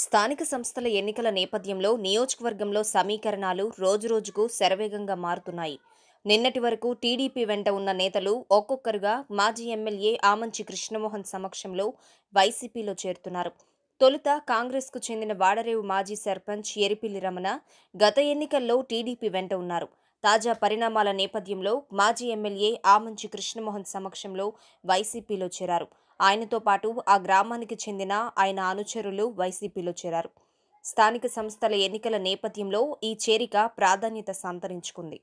స్థానిక సంస్థల ఎన్నికల నేపథ్యంలో నియోజకవర్గంలో సమీకరణాలు రోజురోజుకు శరవేగంగా మారుతున్నాయి నిన్నటి వరకు టీడీపీ వెంట ఉన్న నేతలు ఒక్కొక్కరుగా మాజీ ఎమ్మెల్యే ఆమంచి కృష్ణమోహన్ సమక్షంలో వైసీపీలో చేరుతున్నారు తొలుత కాంగ్రెస్కు చెందిన వాడరేవు మాజీ సర్పంచ్ ఎరిపిల్లి రమణ గత ఎన్నికల్లో టీడీపీ వెంట ఉన్నారు తాజా పరిణామాల నేపథ్యంలో మాజీ ఎమ్మెల్యే ఆమంచి కృష్ణమోహన్ సమక్షంలో వైసీపీలో చేరారు ఆయనతో పాటు ఆ గ్రామానికి చెందిన ఆయన అనుచరులు వైసీపీలో చేరారు స్థానిక సంస్థల ఎన్నికల నేపథ్యంలో ఈ చేరిక ప్రాధాన్యత సంతరించుకుంది